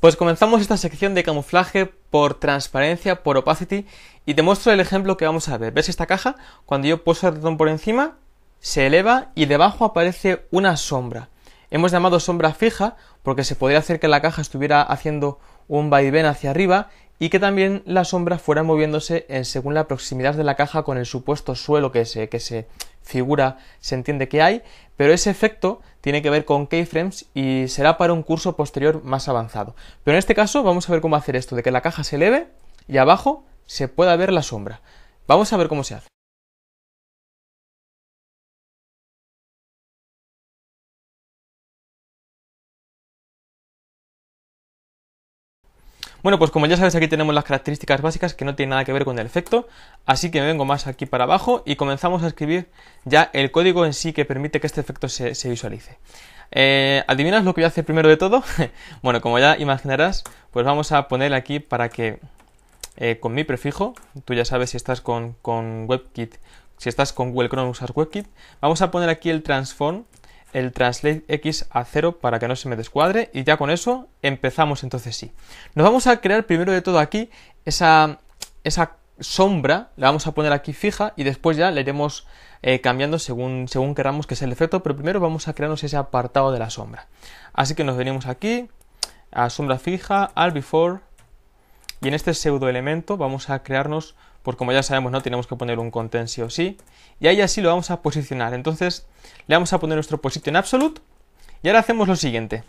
Pues comenzamos esta sección de camuflaje por transparencia, por opacity, y te muestro el ejemplo que vamos a ver. ¿Ves esta caja? Cuando yo puso el ratón por encima, se eleva y debajo aparece una sombra. Hemos llamado sombra fija porque se podría hacer que la caja estuviera haciendo un vaivén hacia arriba y que también la sombra fuera moviéndose en según la proximidad de la caja con el supuesto suelo que se, que se, figura se entiende que hay, pero ese efecto tiene que ver con keyframes y será para un curso posterior más avanzado. Pero en este caso vamos a ver cómo hacer esto, de que la caja se eleve y abajo se pueda ver la sombra. Vamos a ver cómo se hace. Bueno, pues como ya sabes, aquí tenemos las características básicas que no tienen nada que ver con el efecto, así que me vengo más aquí para abajo y comenzamos a escribir ya el código en sí que permite que este efecto se, visualice. Eh, ¿Adivinas lo que voy a hacer primero de todo? bueno, como ya imaginarás, pues vamos a poner aquí para que eh, con mi prefijo, tú ya sabes si estás con, con WebKit, si estás con Google Chrome usas WebKit, vamos a poner aquí el transform el translate x a 0 para que no se me descuadre y ya con eso empezamos entonces sí. Nos vamos a crear primero de todo aquí esa, esa sombra, la vamos a poner aquí fija y después ya la iremos eh, cambiando según, según queramos que sea el efecto, pero primero vamos a crearnos ese apartado de la sombra. Así que nos venimos aquí a sombra fija, al before y en este pseudo elemento vamos a crearnos pues como ya sabemos, ¿no? Tenemos que poner un content sí o sí. Y ahí así lo vamos a posicionar. Entonces, le vamos a poner nuestro position absolute. Y ahora hacemos lo siguiente.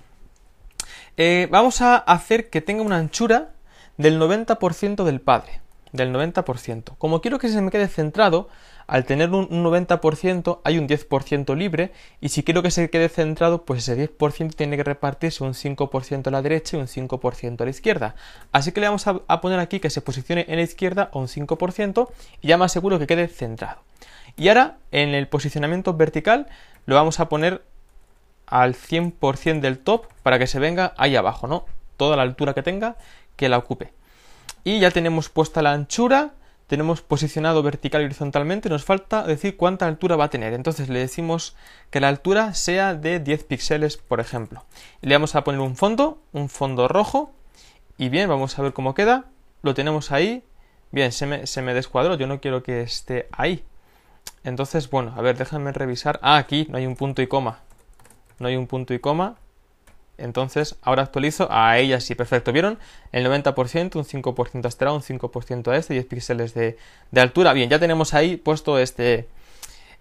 Eh, vamos a hacer que tenga una anchura del 90% del padre. Del 90%. Como quiero que se me quede centrado, al tener un 90% hay un 10% libre y si quiero que se quede centrado, pues ese 10% tiene que repartirse un 5% a la derecha y un 5% a la izquierda. Así que le vamos a, poner aquí que se posicione en la izquierda un 5% y ya más seguro que quede centrado. Y ahora en el posicionamiento vertical lo vamos a poner al 100% del top para que se venga ahí abajo, ¿no? Toda la altura que tenga que la ocupe. Y ya tenemos puesta la anchura, tenemos posicionado vertical y horizontalmente, nos falta decir cuánta altura va a tener. Entonces le decimos que la altura sea de 10 píxeles, por ejemplo. Le vamos a poner un fondo, un fondo rojo, y bien, vamos a ver cómo queda. Lo tenemos ahí. Bien, se me, descuadró, yo no quiero que esté ahí. Entonces, bueno, a ver, déjame revisar. Ah, aquí no hay un punto y coma. No hay un punto y coma. Entonces, ahora actualizo a ella sí, perfecto. ¿Vieron? El 90%, un 5% a este lado, un 5% a este, 10 píxeles de, de, altura. Bien, ya tenemos ahí puesto este,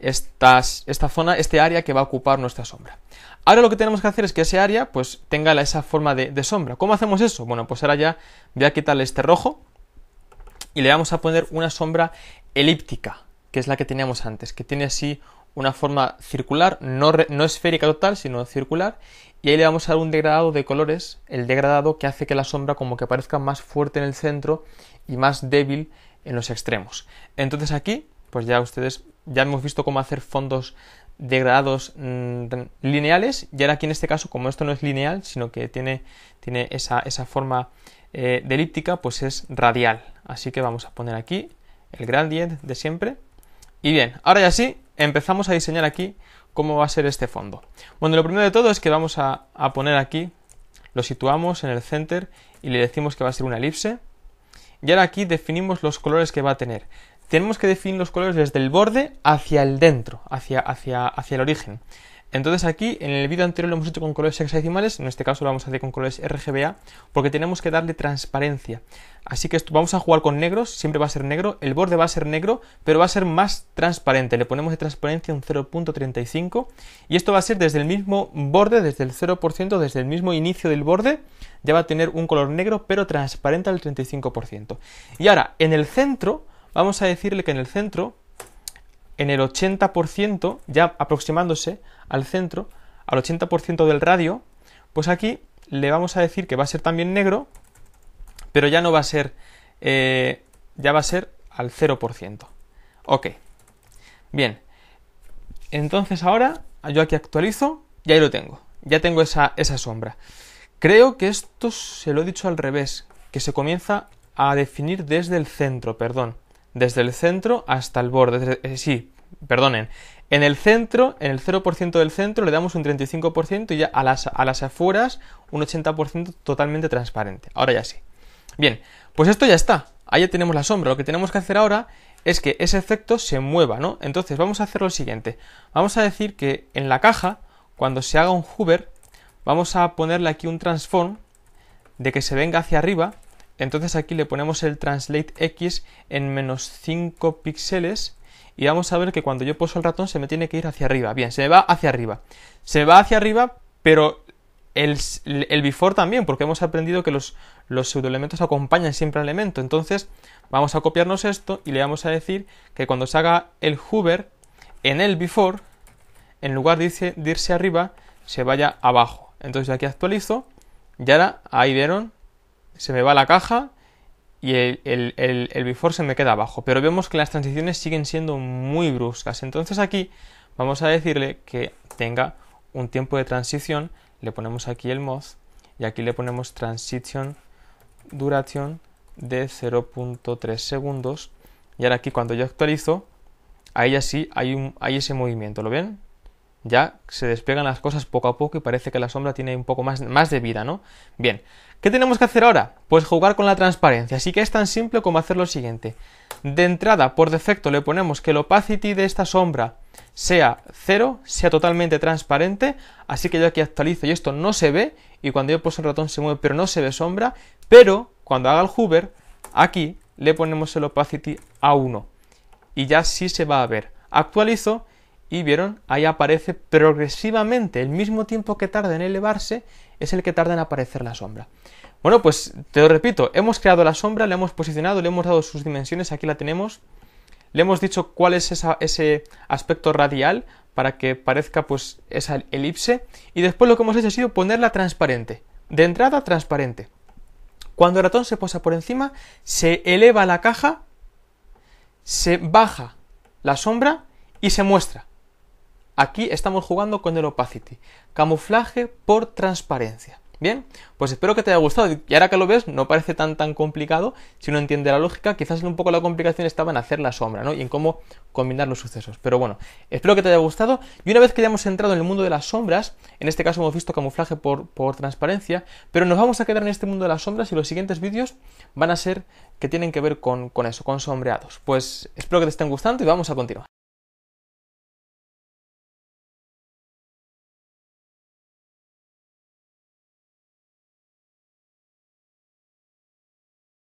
esta zona, este área que va a ocupar nuestra sombra. Ahora lo que tenemos que hacer es que ese área pues tenga esa forma de, de sombra. ¿Cómo hacemos eso? Bueno, pues ahora ya voy a quitarle este rojo y le vamos a poner una sombra elíptica, que es la que teníamos antes, que tiene así una forma circular, no, esférica total, sino circular, y ahí le vamos a dar un degradado de colores, el degradado que hace que la sombra como que parezca más fuerte en el centro y más débil en los extremos. Entonces aquí, pues ya ustedes, ya hemos visto cómo hacer fondos degradados mm, lineales, y ahora aquí en este caso, como esto no es lineal, sino que tiene, tiene esa, esa forma eh, de elíptica, pues es radial. Así que vamos a poner aquí el gradient de siempre. Y bien, ahora ya sí, empezamos a diseñar aquí cómo va a ser este fondo. Bueno, lo primero de todo es que vamos a, poner aquí, lo situamos en el center y le decimos que va a ser una elipse. Y ahora aquí definimos los colores que va a tener. Tenemos que definir los colores desde el borde hacia el dentro, hacia, hacia, hacia el origen. Entonces aquí, en el vídeo anterior lo hemos hecho con colores hexadecimales, en este caso lo vamos a hacer con colores RGBA, porque tenemos que darle transparencia. Así que vamos a jugar con negros, siempre va a ser negro, el borde va a ser negro, pero va a ser más transparente. Le ponemos de transparencia un 0.35 y esto va a ser desde el mismo borde, desde el 0%, desde el mismo inicio del borde, ya va a tener un color negro, pero transparente al 35%. Y ahora, en el centro, vamos a decirle que en el centro en el 80%, ya aproximándose al centro, al 80% del radio, pues aquí le vamos a decir que va a ser también negro, pero ya no va a ser, eh, ya va a ser al 0%. Ok, bien. Entonces ahora yo aquí actualizo y ahí lo tengo. Ya tengo esa, esa sombra. Creo que esto se lo he dicho al revés, que se comienza a definir desde el centro, perdón desde el centro hasta el borde. Eh, sí, perdonen. En el centro, en el 0% del centro, le damos un 35% y ya a las, a las afueras un 80% totalmente transparente. Ahora ya sí. Bien, pues esto ya está. Ahí ya tenemos la sombra. Lo que tenemos que hacer ahora es que ese efecto se mueva, ¿no? Entonces vamos a hacer lo siguiente. Vamos a decir que en la caja, cuando se haga un hover, vamos a ponerle aquí un transform de que se venga hacia arriba entonces aquí le ponemos el translate X en menos 5 píxeles y vamos a ver que cuando yo puso el ratón se me tiene que ir hacia arriba. Bien, se va hacia arriba. Se va hacia arriba, pero el, before también, porque hemos aprendido que los, pseudoelementos acompañan siempre al elemento. Entonces vamos a copiarnos esto y le vamos a decir que cuando se haga el hover en el before, en lugar de irse, arriba, se vaya abajo. Entonces aquí actualizo y ahora ahí vieron se me va la caja y el, el, before se me queda abajo. Pero vemos que las transiciones siguen siendo muy bruscas. Entonces aquí vamos a decirle que tenga un tiempo de transición. Le ponemos aquí el mod y aquí le ponemos transition duración de 0.3 segundos. Y ahora aquí cuando yo actualizo, ahí así hay, un, hay ese movimiento. ¿Lo ven? ya se despliegan las cosas poco a poco y parece que la sombra tiene un poco más, más, de vida, ¿no? Bien, ¿qué tenemos que hacer ahora? Pues jugar con la transparencia, así que es tan simple como hacer lo siguiente. De entrada, por defecto, le ponemos que el opacity de esta sombra sea cero, sea totalmente transparente, así que yo aquí actualizo y esto no se ve, y cuando yo puse el ratón se mueve pero no se ve sombra, pero cuando haga el hover, aquí le ponemos el opacity a 1, y ya sí se va a ver. Actualizo y vieron, ahí aparece progresivamente, el mismo tiempo que tarda en elevarse, es el que tarda en aparecer la sombra. Bueno, pues te lo repito, hemos creado la sombra, la hemos posicionado, le hemos dado sus dimensiones, aquí la tenemos. Le hemos dicho cuál es ese aspecto radial para que parezca pues esa elipse. Y después lo que hemos hecho ha sido ponerla transparente. De entrada, transparente. Cuando el ratón se posa por encima, se eleva la caja, se baja la sombra y se muestra. Aquí estamos jugando con el opacity, camuflaje por transparencia. Bien, pues espero que te haya gustado y ahora que lo ves no parece tan tan complicado si no entiende la lógica, quizás un poco la complicación estaba en hacer la sombra, ¿no? Y en cómo combinar los sucesos. Pero bueno, espero que te haya gustado y una vez que hayamos entrado en el mundo de las sombras, en este caso hemos visto camuflaje por, transparencia, pero nos vamos a quedar en este mundo de las sombras y los siguientes vídeos van a ser que tienen que ver con, con eso, con sombreados. Pues espero que te estén gustando y vamos a continuar.